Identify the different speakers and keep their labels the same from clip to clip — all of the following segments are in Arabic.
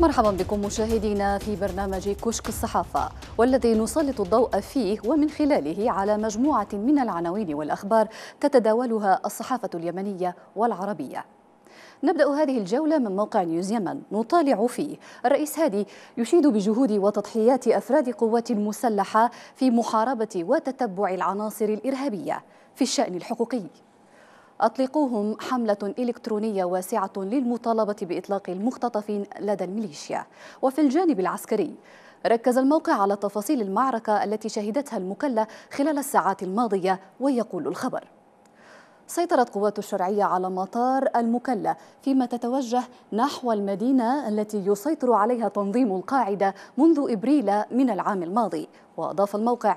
Speaker 1: مرحبا بكم مشاهدينا في برنامج كشك الصحافة والذي نسلط الضوء فيه ومن خلاله على مجموعة من العناوين والأخبار تتداولها الصحافة اليمنية والعربية نبدأ هذه الجولة من موقع نيوز يمن نطالع فيه الرئيس هادي يشيد بجهود وتضحيات أفراد قوات المسلحة في محاربة وتتبع العناصر الإرهابية في الشأن الحقوقي أطلقوهم حملة إلكترونية واسعة للمطالبة بإطلاق المختطفين لدى الميليشيا وفي الجانب العسكري ركز الموقع على تفاصيل المعركة التي شهدتها المكلة خلال الساعات الماضية ويقول الخبر سيطرت قوات الشرعية على مطار المكلة فيما تتوجه نحو المدينة التي يسيطر عليها تنظيم القاعدة منذ إبريل من العام الماضي وأضاف الموقع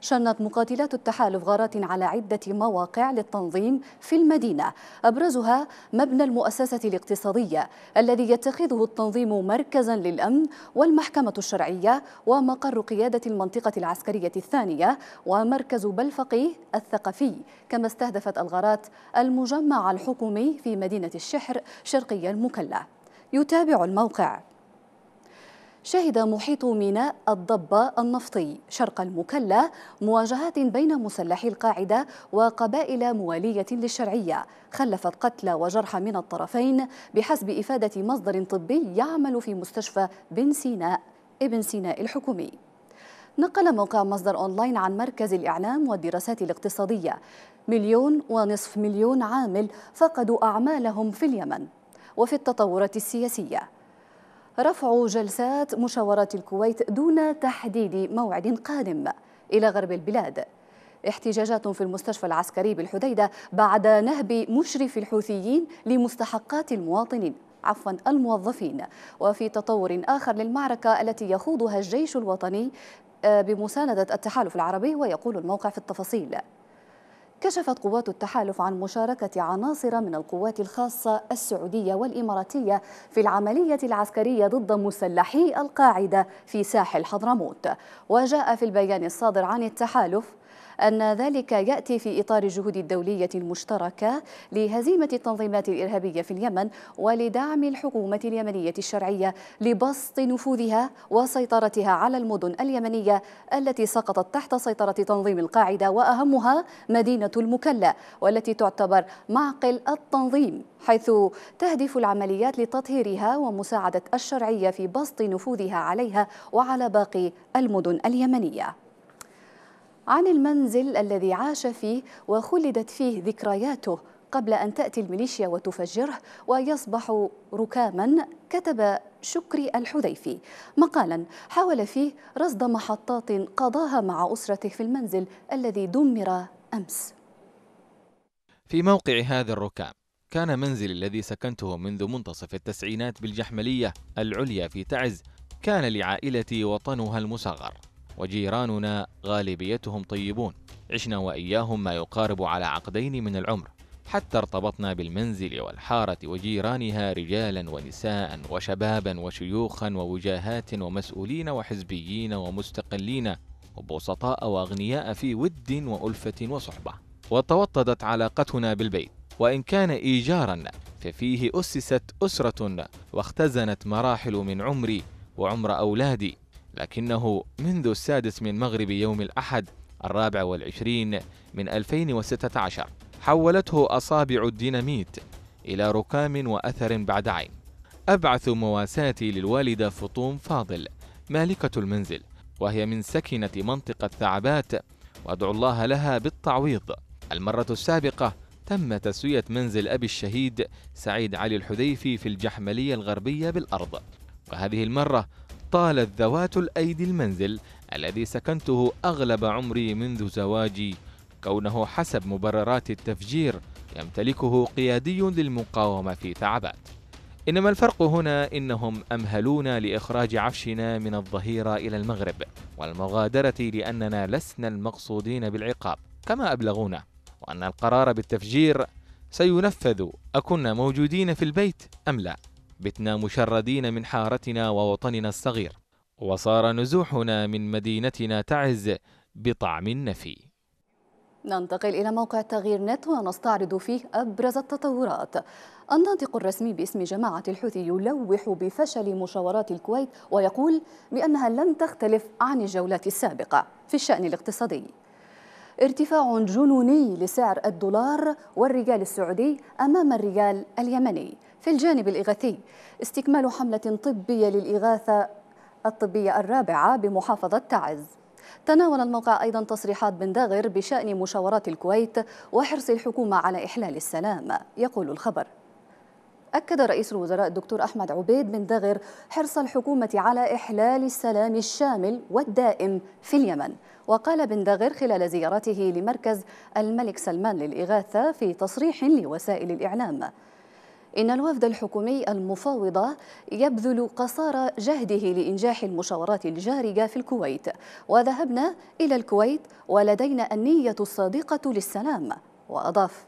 Speaker 1: شنت مقاتلات التحالف غارات على عدة مواقع للتنظيم في المدينة أبرزها مبنى المؤسسة الاقتصادية الذي يتخذه التنظيم مركزا للأمن والمحكمة الشرعية ومقر قيادة المنطقة العسكرية الثانية ومركز بلفقيه الثقفي كما استهدفت الغارات المجمع الحكومي في مدينة الشحر شرقي المكلا يتابع الموقع شهد محيط ميناء الضبة النفطي شرق المكلا مواجهات بين مسلحي القاعدة وقبائل موالية للشرعية خلفت قتلى وجرحى من الطرفين بحسب إفادة مصدر طبي يعمل في مستشفى بن سيناء ابن سيناء الحكومي نقل موقع مصدر أونلاين عن مركز الإعلام والدراسات الاقتصادية مليون ونصف مليون عامل فقدوا أعمالهم في اليمن وفي التطورات السياسيه رفع جلسات مشاورات الكويت دون تحديد موعد قادم إلى غرب البلاد احتجاجات في المستشفى العسكري بالحديدة بعد نهب مشرف الحوثيين لمستحقات المواطنين عفوا الموظفين وفي تطور آخر للمعركة التي يخوضها الجيش الوطني آه، بمساندة التحالف العربي ويقول الموقع في التفاصيل كشفت قوات التحالف عن مشاركة عناصر من القوات الخاصة السعودية والإماراتية في العملية العسكرية ضد مسلحي القاعدة في ساحل حضرموت وجاء في البيان الصادر عن التحالف أن ذلك يأتي في إطار الجهود الدولية المشتركة لهزيمة التنظيمات الإرهابية في اليمن ولدعم الحكومة اليمنية الشرعية لبسط نفوذها وسيطرتها على المدن اليمنية التي سقطت تحت سيطرة تنظيم القاعدة وأهمها مدينة المكلا والتي تعتبر معقل التنظيم حيث تهدف العمليات لتطهيرها ومساعدة الشرعية في بسط نفوذها عليها وعلى باقي المدن اليمنيه عن المنزل الذي عاش فيه وخلدت فيه ذكرياته قبل أن تأتي الميليشيا وتفجره ويصبح ركاما كتب شكري الحذيفي مقالا حاول فيه رصد محطات قضاها مع أسرته في المنزل الذي دمر أمس
Speaker 2: في موقع هذا الركام كان منزلي الذي سكنته منذ منتصف التسعينات بالجحملية العليا في تعز كان لعائلتي وطنها المصغر وجيراننا غالبيتهم طيبون عشنا وإياهم ما يقارب على عقدين من العمر حتى ارتبطنا بالمنزل والحارة وجيرانها رجالا ونساء وشبابا وشيوخا ووجاهات ومسؤولين وحزبيين ومستقلين وبسطاء وأغنياء في ود وألفة وصحبة وتوطدت علاقتنا بالبيت وإن كان إيجارا ففيه أسست أسرة واختزنت مراحل من عمري وعمر أولادي لكنه منذ السادس من مغرب يوم الأحد الرابع والعشرين من 2016 حولته أصابع الديناميت إلى ركام وأثر بعد عين أبعث مواساتي للوالدة فطوم فاضل مالكة المنزل وهي من سكنة منطقة ثعبات وأدعو الله لها بالتعويض المرة السابقة تم تسوية منزل أبي الشهيد سعيد علي الحذيفي في الجحملية الغربية بالأرض وهذه المرة طالت ذوات الأيدي المنزل الذي سكنته أغلب عمري منذ زواجي كونه حسب مبررات التفجير يمتلكه قيادي للمقاومة في ثعبات إنما الفرق هنا إنهم أمهلون لإخراج عفشنا من الظهيرة إلى المغرب والمغادرة لأننا لسنا المقصودين بالعقاب كما أبلغونا وأن القرار بالتفجير سينفذ أكنا موجودين في البيت أم لا بتنا مشردين من حارتنا ووطننا الصغير وصار نزوحنا من مدينتنا تعز بطعم النفي
Speaker 1: ننتقل إلى موقع تغيير نت ونستعرض فيه أبرز التطورات الناطق الرسمي باسم جماعة الحوثي يلوح بفشل مشاورات الكويت ويقول بأنها لن تختلف عن الجولات السابقة في الشأن الاقتصادي ارتفاع جنوني لسعر الدولار والريال السعودي أمام الريال اليمني في الجانب الإغاثي استكمال حملة طبية للإغاثة الطبية الرابعة بمحافظة تعز تناول الموقع أيضا تصريحات بن داغر بشأن مشاورات الكويت وحرص الحكومة على إحلال السلام يقول الخبر أكد رئيس الوزراء الدكتور أحمد عبيد بن دغر حرص الحكومة على إحلال السلام الشامل والدائم في اليمن وقال بن دغر خلال زيارته لمركز الملك سلمان للإغاثة في تصريح لوسائل الإعلام إن الوفد الحكومي المفاوض يبذل قصارى جهده لإنجاح المشاورات الجارية في الكويت وذهبنا إلى الكويت ولدينا النية الصادقة للسلام وأضاف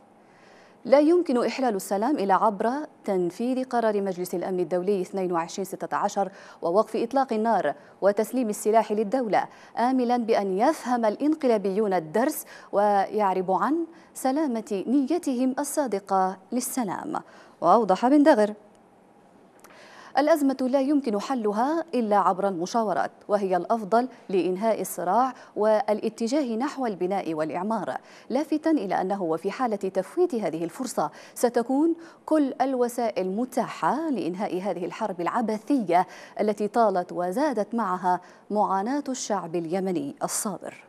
Speaker 1: لا يمكن إحلال السلام إلا عبر تنفيذ قرار مجلس الأمن الدولي 2216 ووقف إطلاق النار وتسليم السلاح للدولة آملا بأن يفهم الإنقلابيون الدرس ويعرب عن سلامة نيتهم الصادقة للسلام وأوضح بن دغر الأزمة لا يمكن حلها إلا عبر المشاورات وهي الأفضل لإنهاء الصراع والاتجاه نحو البناء والإعمار لافتا إلى أنه وفي حالة تفويت هذه الفرصة ستكون كل الوسائل متاحة لإنهاء هذه الحرب العبثية التي طالت وزادت معها معاناة الشعب اليمني الصابر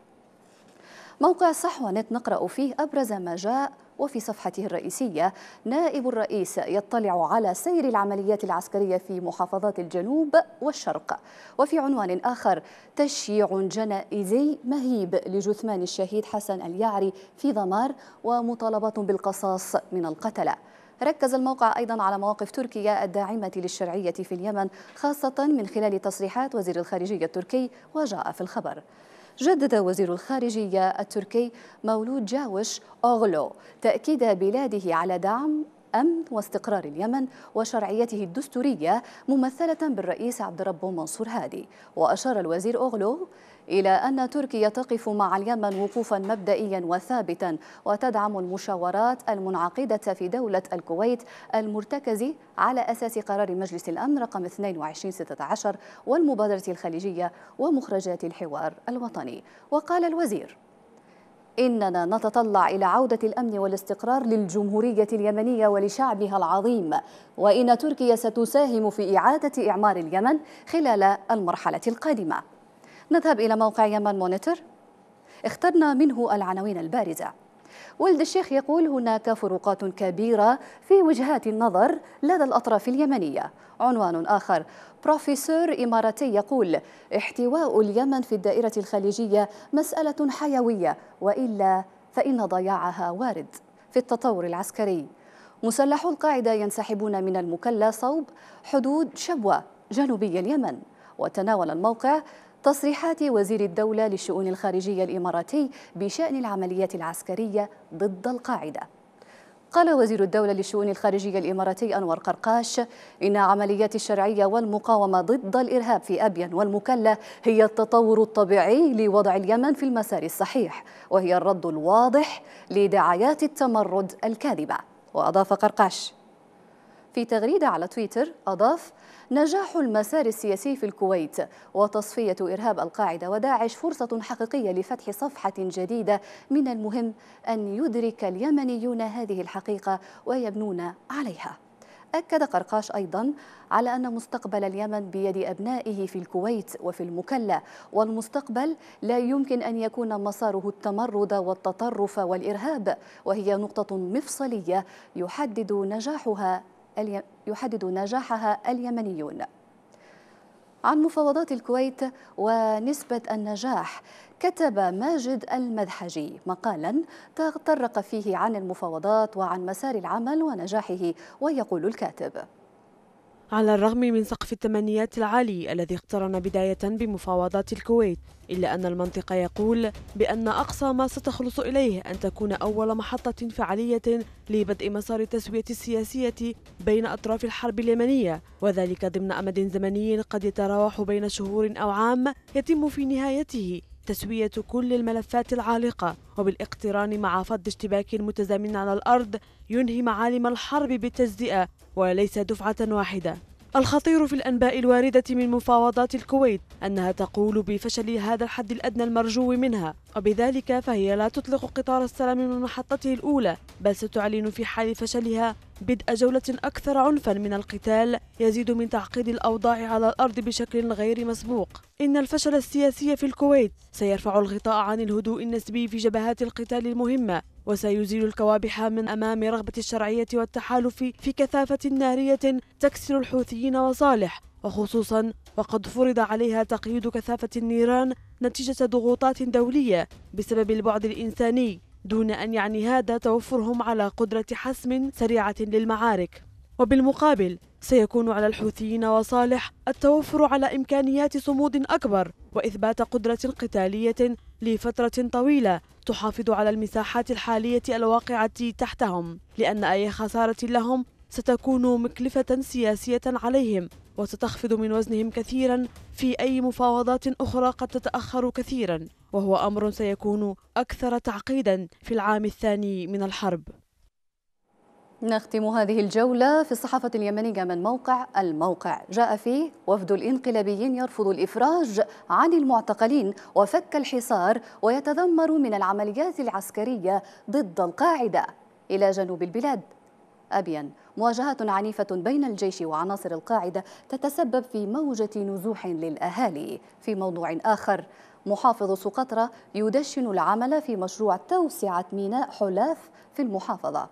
Speaker 1: موقع صحوة نت نقرأ فيه أبرز ما جاء وفي صفحته الرئيسية نائب الرئيس يطلع على سير العمليات العسكرية في محافظات الجنوب والشرق وفي عنوان آخر تشييع جنائزي مهيب لجثمان الشهيد حسن اليعري في ضمار ومطالبات بالقصاص من القتلة ركز الموقع أيضا على مواقف تركيا الداعمة للشرعية في اليمن خاصة من خلال تصريحات وزير الخارجية التركي وجاء في الخبر جدد وزير الخارجية التركي مولود جاوش أوغلو تأكيد بلاده على دعم أمن واستقرار اليمن وشرعيته الدستورية ممثلة بالرئيس عبد ربه منصور هادي وأشار الوزير أوغلو إلى أن تركيا تقف مع اليمن وقوفا مبدئيا وثابتا وتدعم المشاورات المنعقدة في دولة الكويت المرتكز على أساس قرار مجلس الأمن رقم 2216 والمبادرة الخليجية ومخرجات الحوار الوطني وقال الوزير إننا نتطلع إلى عودة الأمن والاستقرار للجمهورية اليمنية ولشعبها العظيم وإن تركيا ستساهم في إعادة إعمار اليمن خلال المرحلة القادمة نذهب إلى موقع يمن مونيتور اخترنا منه العناوين البارزة ولد الشيخ يقول هناك فروقات كبيرة في وجهات النظر لدى الأطراف اليمنية عنوان آخر بروفيسور إماراتي يقول احتواء اليمن في الدائرة الخليجية مسألة حيوية وإلا فإن ضياعها وارد في التطور العسكري مسلح القاعدة ينسحبون من المكلا صوب حدود شبوة جنوبي اليمن وتناول الموقع تصريحات وزير الدولة للشؤون الخارجية الإماراتي بشأن العمليات العسكرية ضد القاعدة قال وزير الدولة للشؤون الخارجية الإماراتي أنور قرقاش إن عمليات الشرعية والمقاومة ضد الإرهاب في أبين والمكلا هي التطور الطبيعي لوضع اليمن في المسار الصحيح وهي الرد الواضح لدعايات التمرد الكاذبة وأضاف قرقاش في تغريدة على تويتر أضاف نجاح المسار السياسي في الكويت وتصفية إرهاب القاعدة وداعش فرصة حقيقية لفتح صفحة جديدة من المهم أن يدرك اليمنيون هذه الحقيقة ويبنون عليها أكد قرقاش أيضا على أن مستقبل اليمن بيد أبنائه في الكويت وفي المكلة والمستقبل لا يمكن أن يكون مساره التمرد والتطرف والإرهاب وهي نقطة مفصلية يحدد نجاحها يحدد نجاحها اليمنيون عن مفاوضات الكويت ونسبة النجاح كتب ماجد المذحجي مقالا تطرق فيه عن المفاوضات وعن مسار العمل ونجاحه ويقول الكاتب
Speaker 3: على الرغم من سقف التمنيات العالي الذي اقترن بداية بمفاوضات الكويت إلا أن المنطق يقول بأن أقصى ما ستخلص إليه أن تكون أول محطة فعالية لبدء مسار التسوية السياسية بين أطراف الحرب اليمنية وذلك ضمن أمد زمني قد يتراوح بين شهور أو عام يتم في نهايته تسوية كل الملفات العالقة وبالاقتران مع فض اشتباك متزامن على الأرض ينهي معالم الحرب بالتجزئة وليس دفعة واحدة الخطير في الأنباء الواردة من مفاوضات الكويت أنها تقول بفشل هذا الحد الأدنى المرجو منها وبذلك فهي لا تطلق قطار السلام من محطته الأولى بل ستعلن في حال فشلها بدء جولة أكثر عنفا من القتال يزيد من تعقيد الأوضاع على الأرض بشكل غير مسبوق إن الفشل السياسي في الكويت سيرفع الغطاء عن الهدوء النسبي في جبهات القتال المهمة وسيزيل الكوابح من أمام رغبة الشرعية والتحالف في كثافة نارية تكسر الحوثيين وصالح وخصوصا وقد فرض عليها تقييد كثافة النيران نتيجة ضغوطات دولية بسبب البعد الإنساني دون أن يعني هذا توفرهم على قدرة حسم سريعة للمعارك وبالمقابل سيكون على الحوثيين وصالح التوفر على إمكانيات صمود أكبر وإثبات قدرة قتالية لفترة طويلة تحافظ على المساحات الحالية الواقعة تحتهم لأن أي خسارة لهم ستكون مكلفة سياسية عليهم وستخفض من وزنهم كثيرا في أي مفاوضات أخرى قد تتأخر كثيرا وهو أمر سيكون أكثر تعقيدا في العام الثاني من الحرب
Speaker 1: نختم هذه الجولة في الصحافة اليمنية من موقع الموقع جاء فيه وفد الإنقلابيين يرفض الإفراج عن المعتقلين وفك الحصار ويتذمر من العمليات العسكرية ضد القاعدة إلى جنوب البلاد أبين مواجهة عنيفة بين الجيش وعناصر القاعدة تتسبب في موجة نزوح للأهالي في موضوع آخر محافظ سقطرى يدشن العمل في مشروع توسعة ميناء حلاف في المحافظة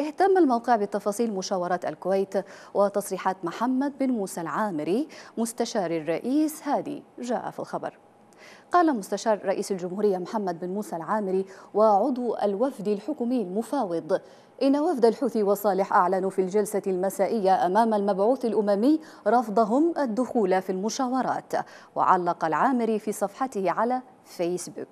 Speaker 1: اهتم الموقع بتفاصيل مشاورات الكويت وتصريحات محمد بن موسى العامري مستشار الرئيس هادي جاء في الخبر قال مستشار رئيس الجمهورية محمد بن موسى العامري وعضو الوفد الحكومي المفاوض إن وفد الحوثي وصالح أعلنوا في الجلسة المسائية أمام المبعوث الأممي رفضهم الدخول في المشاورات وعلق العامري في صفحته على فيسبوك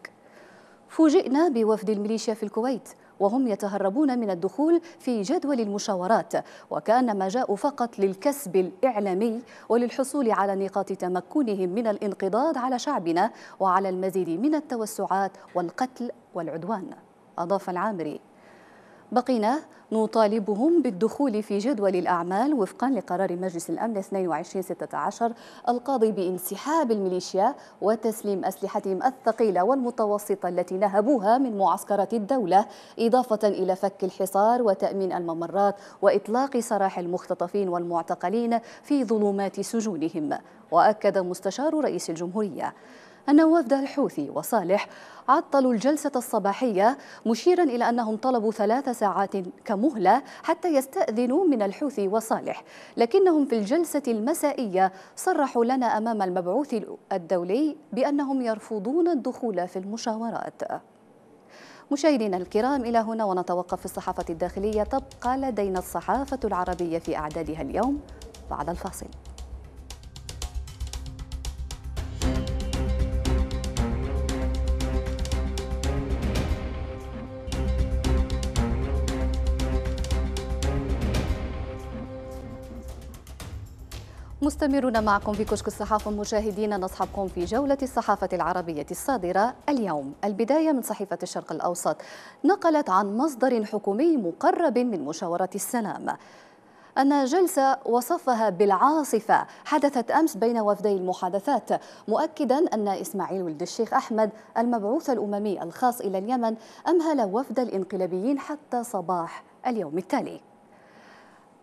Speaker 1: فوجئنا بوفد الميليشيا في الكويت وهم يتهربون من الدخول في جدول المشاورات وكانما جاءوا فقط للكسب الاعلامي وللحصول على نقاط تمكنهم من الانقضاض على شعبنا وعلى المزيد من التوسعات والقتل والعدوان اضاف العامري بقينا نطالبهم بالدخول في جدول الأعمال وفقا لقرار مجلس الأمن 2216 القاضي بانسحاب الميليشيا وتسليم أسلحتهم الثقيلة والمتوسطة التي نهبوها من معسكرات الدولة إضافة إلى فك الحصار وتأمين الممرات وإطلاق سراح المختطفين والمعتقلين في ظلمات سجونهم وأكد مستشار رئيس الجمهورية أن وفد الحوثي وصالح عطلوا الجلسة الصباحية مشيرا إلى أنهم طلبوا ثلاث ساعات كمهلة حتى يستأذنوا من الحوثي وصالح لكنهم في الجلسة المسائية صرحوا لنا أمام المبعوث الدولي بأنهم يرفضون الدخول في المشاورات مشاهدينا الكرام إلى هنا ونتوقف في الصحافة الداخلية تبقى لدينا الصحافة العربية في أعدادها اليوم بعد الفاصل مستمرون معكم في كشك الصحافة مشاهدينا نصحبكم في جولة الصحافة العربية الصادرة اليوم البداية من صحيفة الشرق الأوسط نقلت عن مصدر حكومي مقرب من مشاورة السلام أن جلسة وصفها بالعاصفة حدثت أمس بين وفدي المحادثات مؤكدا أن إسماعيل ولد الشيخ أحمد المبعوث الأممي الخاص إلى اليمن أمهل وفد الإنقلابيين حتى صباح اليوم التالي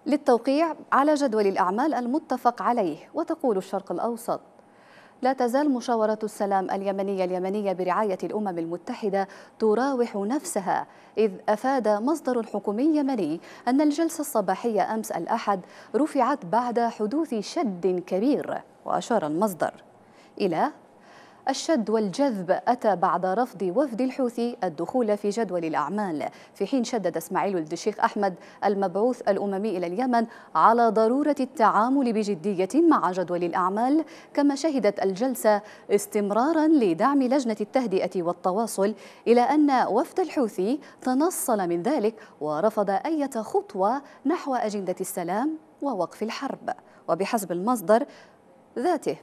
Speaker 1: للتوقيع على جدول الأعمال المتفق عليه وتقول الشرق الأوسط لا تزال مشاورة السلام اليمنية اليمنية برعاية الأمم المتحدة تراوح نفسها إذ أفاد مصدر حكومي يمني أن الجلسة الصباحية أمس الأحد رفعت بعد حدوث شد كبير وأشار المصدر إلى الشد والجذب أتى بعد رفض وفد الحوثي الدخول في جدول الأعمال في حين شدد إسماعيل ولد الشيخ أحمد المبعوث الأممي إلى اليمن على ضرورة التعامل بجدية مع جدول الأعمال كما شهدت الجلسة استمرارا لدعم لجنة التهدئة والتواصل إلى أن وفد الحوثي تنصل من ذلك ورفض أي خطوة نحو أجندة السلام ووقف الحرب وبحسب المصدر ذاته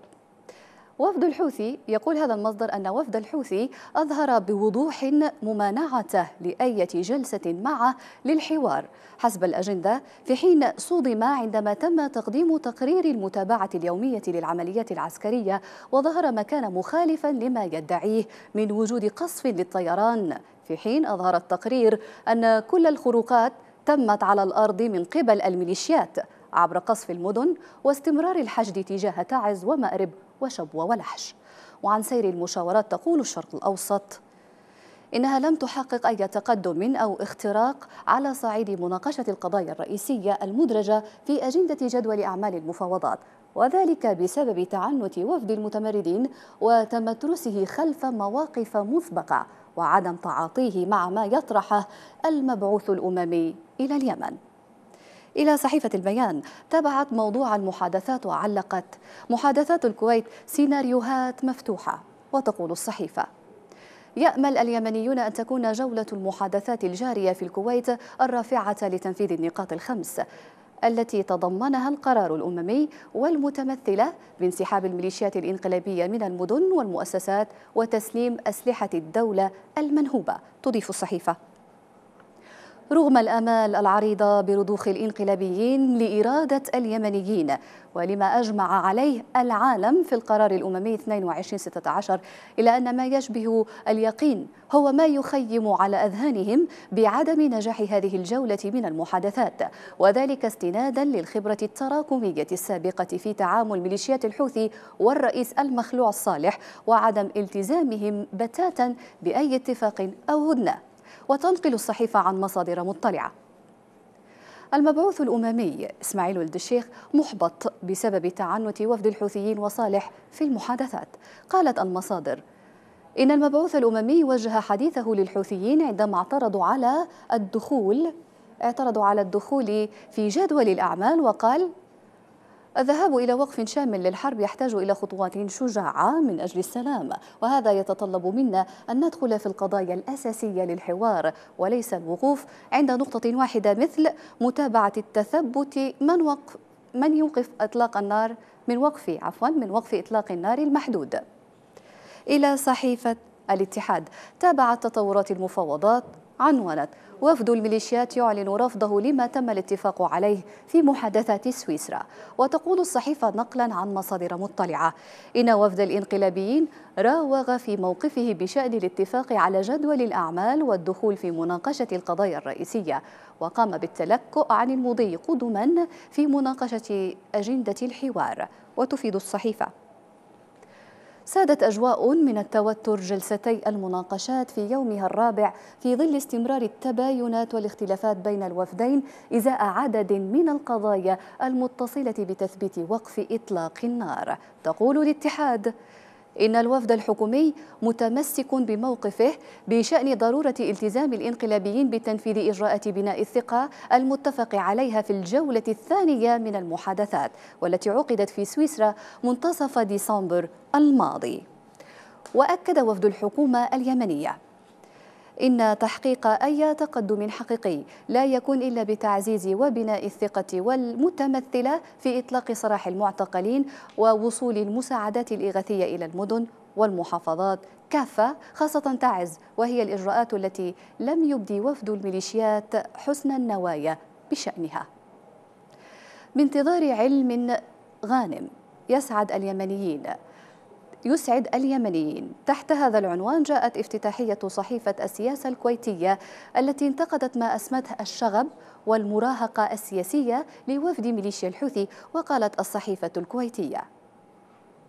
Speaker 1: وفد الحوثي يقول هذا المصدر أن وفد الحوثي أظهر بوضوح ممانعته لأية جلسة معه للحوار حسب الأجندة في حين صدم عندما تم تقديم تقرير المتابعة اليومية للعمليات العسكرية وظهر ما كان مخالفا لما يدعيه من وجود قصف للطيران في حين أظهر التقرير أن كل الخروقات تمت على الأرض من قبل الميليشيات عبر قصف المدن واستمرار الحشد تجاه تعز ومأرب وشبوة ولحش وعن سير المشاورات تقول الشرق الأوسط إنها لم تحقق أي تقدم أو اختراق على صعيد مناقشة القضايا الرئيسية المدرجة في أجندة جدول أعمال المفاوضات وذلك بسبب تعنت وفد المتمردين وتمترسه خلف مواقف مسبقة وعدم تعاطيه مع ما يطرحه المبعوث الأممي إلى اليمن إلى صحيفة البيان تابعت موضوع المحادثات وعلقت محادثات الكويت سيناريوهات مفتوحة وتقول الصحيفة يأمل اليمنيون أن تكون جولة المحادثات الجارية في الكويت الرافعة لتنفيذ النقاط الخمس التي تضمنها القرار الأممي والمتمثلة بانسحاب الميليشيات الإنقلابية من المدن والمؤسسات وتسليم أسلحة الدولة المنهوبة تضيف الصحيفة رغم الآمال العريضة برضوخ الإنقلابيين لإرادة اليمنيين ولما أجمع عليه العالم في القرار الأممي 2216 إلا أن ما يشبه اليقين هو ما يخيم على أذهانهم بعدم نجاح هذه الجولة من المحادثات وذلك استنادا للخبرة التراكمية السابقة في تعامل ميليشيات الحوثي والرئيس المخلوع الصالح وعدم التزامهم بتاتا بأي اتفاق أو هدنه وتنقل الصحيفة عن مصادر مطلعة المبعوث الأممي إسماعيل ولد الشيخ محبط بسبب تعنت وفد الحوثيين وصالح في المحادثات قالت المصادر إن المبعوث الأممي وجه حديثه للحوثيين عندما اعترضوا على الدخول اعترضوا على الدخول في جدول الأعمال وقال الذهاب إلى وقف شامل للحرب يحتاج إلى خطوات شجاعة من أجل السلام وهذا يتطلب منا أن ندخل في القضايا الأساسية للحوار وليس الوقوف عند نقطة واحدة مثل متابعة التثبت من وقف من يوقف إطلاق النار من وقف عفوا من وقف إطلاق النار المحدود إلى صحيفة الاتحاد تابعت تطورات المفاوضات عنونت وفد الميليشيات يعلن رفضه لما تم الاتفاق عليه في محادثات سويسرا وتقول الصحيفة نقلا عن مصادر مطلعة إن وفد الإنقلابيين راوغ في موقفه بشأن الاتفاق على جدول الأعمال والدخول في مناقشة القضايا الرئيسية وقام بالتلكؤ عن المضي قدما في مناقشة أجندة الحوار وتفيد الصحيفة سادت أجواء من التوتر جلستي المناقشات في يومها الرابع في ظل استمرار التباينات والاختلافات بين الوفدين إزاء عدد من القضايا المتصلة بتثبيت وقف إطلاق النار تقول الاتحاد إن الوفد الحكومي متمسك بموقفه بشأن ضرورة التزام الانقلابيين بتنفيذ إجراءات بناء الثقة المتفق عليها في الجولة الثانية من المحادثات والتي عقدت في سويسرا منتصف ديسمبر الماضي وأكد وفد الحكومة اليمنية إن تحقيق أي تقدم حقيقي لا يكون إلا بتعزيز وبناء الثقة والمتمثلة في إطلاق سراح المعتقلين ووصول المساعدات الإغاثية إلى المدن والمحافظات كافة خاصة تعز وهي الإجراءات التي لم يبدي وفد الميليشيات حسن النوايا بشأنها بانتظار علم غانم يسعد اليمنيين يسعد اليمنيين تحت هذا العنوان جاءت افتتاحية صحيفة السياسة الكويتية التي انتقدت ما أسمته الشغب والمراهقة السياسية لوفد ميليشيا الحوثي وقالت الصحيفة الكويتية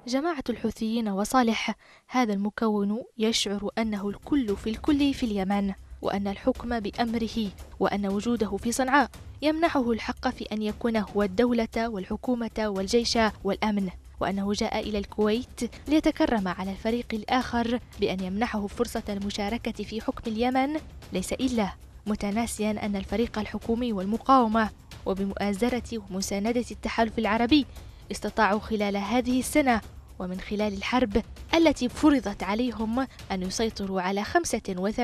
Speaker 1: جماعة الحوثيين
Speaker 4: وصالح هذا المكون يشعر أنه الكل في الكل في اليمن وأن الحكم بأمره وأن وجوده في صنعاء يمنحه الحق في أن يكون هو الدولة والحكومة والجيش والأمن وأنه جاء إلى الكويت ليتكرم على الفريق الآخر بأن يمنحه فرصة المشاركة في حكم اليمن ليس إلا متناسيا أن الفريق الحكومي والمقاومة وبمؤازرة ومساندة التحالف العربي استطاعوا خلال هذه السنة ومن خلال الحرب التي فرضت عليهم أن يسيطروا على 85%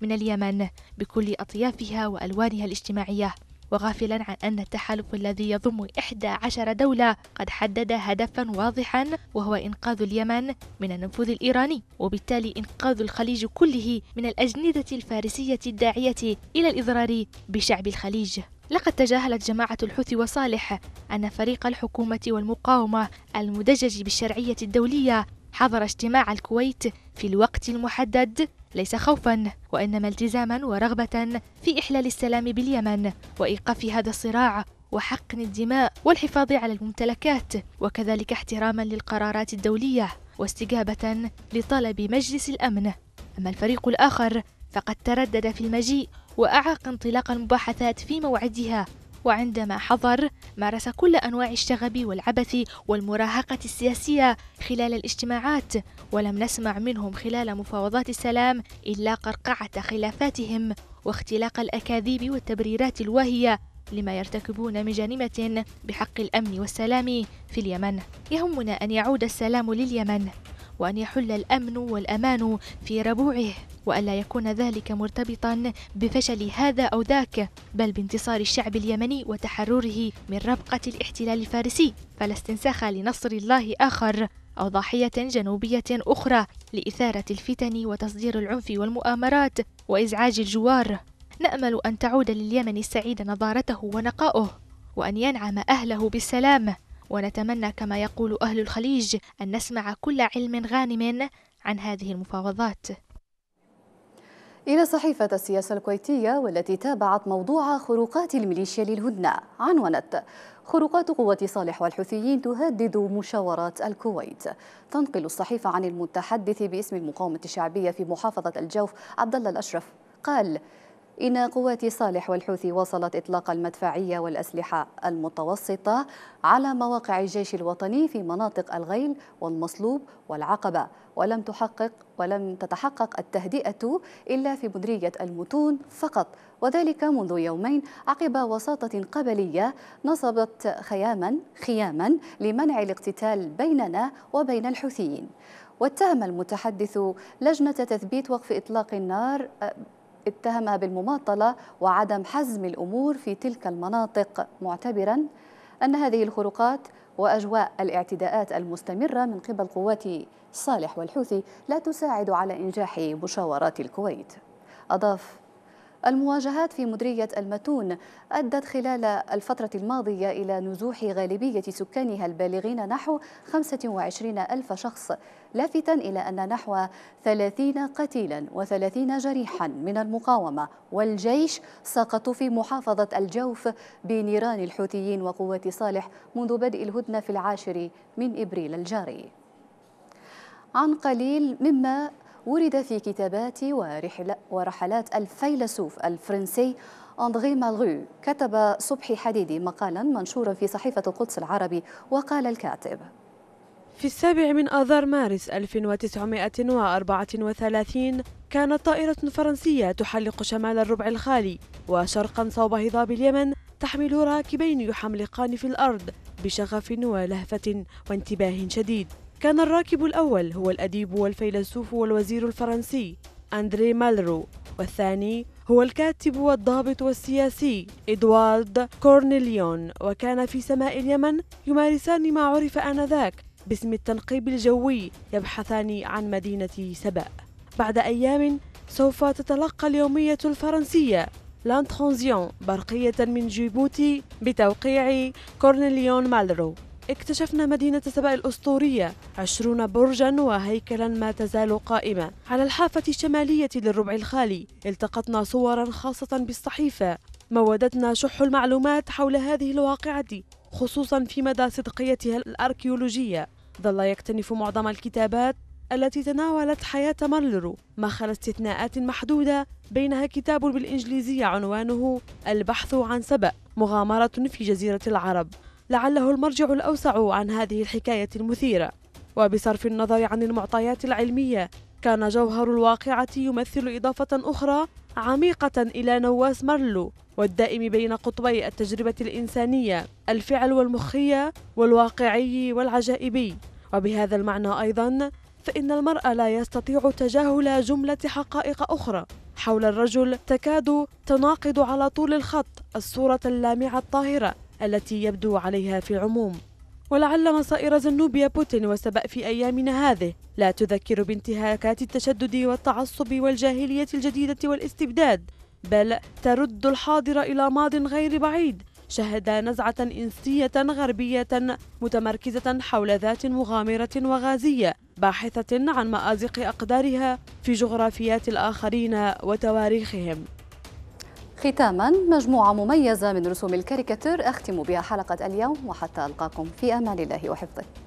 Speaker 4: من اليمن بكل أطيافها وألوانها الاجتماعية وغافلا عن أن التحالف الذي يضم 11 دولة قد حدد هدفا واضحا وهو إنقاذ اليمن من النفوذ الإيراني وبالتالي إنقاذ الخليج كله من الأجندة الفارسية الداعية إلى الإضرار بشعب الخليج لقد تجاهلت جماعة الحوثي وصالح أن فريق الحكومة والمقاومة المدجج بالشرعية الدولية حضر اجتماع الكويت في الوقت المحدد ليس خوفا وانما التزاما ورغبه في احلال السلام باليمن وايقاف هذا الصراع وحقن الدماء والحفاظ على الممتلكات وكذلك احتراما للقرارات الدوليه واستجابه لطلب مجلس الامن اما الفريق الاخر فقد تردد في المجيء واعاق انطلاق المباحثات في موعدها وعندما حضر مارس كل أنواع الشغب والعبث والمراهقة السياسية خلال الاجتماعات ولم نسمع منهم خلال مفاوضات السلام إلا قرقعة خلافاتهم واختلاق الأكاذيب والتبريرات الواهية لما يرتكبون من جريمة بحق الأمن والسلام في اليمن يهمنا أن يعود السلام لليمن وأن يحل الأمن والأمان في ربوعه وألا يكون ذلك مرتبطا بفشل هذا أو ذاك بل بانتصار الشعب اليمني وتحرره من ربقة الاحتلال الفارسي فلا استنساخ لنصر الله آخر أو ضاحية جنوبية أخرى لإثارة الفتن وتصدير العنف والمؤامرات وإزعاج الجوار نأمل أن تعود لليمن السعيد نضارته ونقاؤه وأن ينعم أهله بالسلام ونتمنى كما يقول أهل الخليج أن نسمع كل علم غانم عن هذه المفاوضات
Speaker 1: إلى صحيفة السياسة الكويتية والتي تابعت موضوع خروقات الميليشيا للهدنة عنونت خروقات قوة صالح والحوثيين تهدد مشاورات الكويت تنقل الصحيفة عن المتحدث باسم المقاومة الشعبية في محافظة الجوف عبد الله الأشرف قال إن قوات صالح والحوثي واصلت إطلاق المدفعية والأسلحة المتوسطة على مواقع الجيش الوطني في مناطق الغيل والمصلوب والعقبة ولم تحقق ولم تتحقق التهدئة إلا في مدرية المتون فقط وذلك منذ يومين عقب وساطة قبلية نصبت خياما خياما لمنع الاقتتال بيننا وبين الحوثيين واتهم المتحدث لجنة تثبيت وقف إطلاق النار اتهم بالمماطلة وعدم حزم الأمور في تلك المناطق معتبرا أن هذه الخروقات وأجواء الاعتداءات المستمرة من قبل قوات صالح والحوثي لا تساعد على إنجاح مشاورات الكويت أضاف المواجهات في مدرية المتون أدت خلال الفترة الماضية إلى نزوح غالبية سكانها البالغين نحو 25 ألف شخص لافتا إلى أن نحو 30 قتيلا و30 جريحا من المقاومة والجيش سقطوا في محافظة الجوف بنيران الحوثيين وقوات صالح منذ بدء الهدنة في العاشر من إبريل الجاري عن قليل مما ورد في كتابات ورحلات الفيلسوف الفرنسي أندغي مالغو كتب صبحي حديدي مقالا منشورا في صحيفة القدس العربي وقال الكاتب
Speaker 3: في السابع من آذار مارس 1934 كانت طائرة فرنسية تحلق شمال الربع الخالي وشرقا صوب هضاب اليمن تحمل راكبين يحملقان في الأرض بشغف ولهفة وانتباه شديد كان الراكب الأول هو الأديب والفيلسوف والوزير الفرنسي أندري مالرو والثاني هو الكاتب والضابط والسياسي إدوارد كورنيليون وكان في سماء اليمن يمارسان ما عرف آنذاك باسم التنقيب الجوي يبحثان عن مدينة سبأ بعد أيام سوف تتلقى اليومية الفرنسية لانترونزيون برقية من جيبوتي بتوقيع كورنيليون مالرو اكتشفنا مدينة سبأ الأسطورية عشرون برجا وهيكلا ما تزال قائمة على الحافة الشمالية للربع الخالي التقطنا صورا خاصة بالصحيفة مودتنا شح المعلومات حول هذه الواقعة خصوصا في مدى صدقيتها الأركيولوجية ظل يكتنف معظم الكتابات التي تناولت حياة مارلرو ما استثناءات محدودة بينها كتاب بالإنجليزية عنوانه البحث عن سبأ مغامرة في جزيرة العرب لعله المرجع الأوسع عن هذه الحكاية المثيرة وبصرف النظر عن المعطيات العلمية كان جوهر الواقعة يمثل إضافة أخرى عميقة إلى نواس مارلو والدائم بين قطبي التجربة الإنسانية الفعل والمخية والواقعي والعجائبي وبهذا المعنى أيضا فإن المرأة لا يستطيع تجاهل جملة حقائق أخرى حول الرجل تكاد تناقض على طول الخط الصورة اللامعة الطاهرة التي يبدو عليها في عموم ولعل مصائر زنوبيا بوتين والسبأ في أيامنا هذه لا تذكر بانتهاكات التشدد والتعصب والجاهلية الجديدة والاستبداد بل ترد الحاضر إلى ماض غير بعيد شهد نزعة إنسية غربية متمركزة حول ذات مغامرة وغازية باحثة عن مآزق أقدارها في جغرافيات الآخرين
Speaker 1: وتواريخهم ختاما مجموعة مميزة من رسوم الكاريكاتير أختم بها حلقة اليوم وحتى ألقاكم في أمان الله وحفظه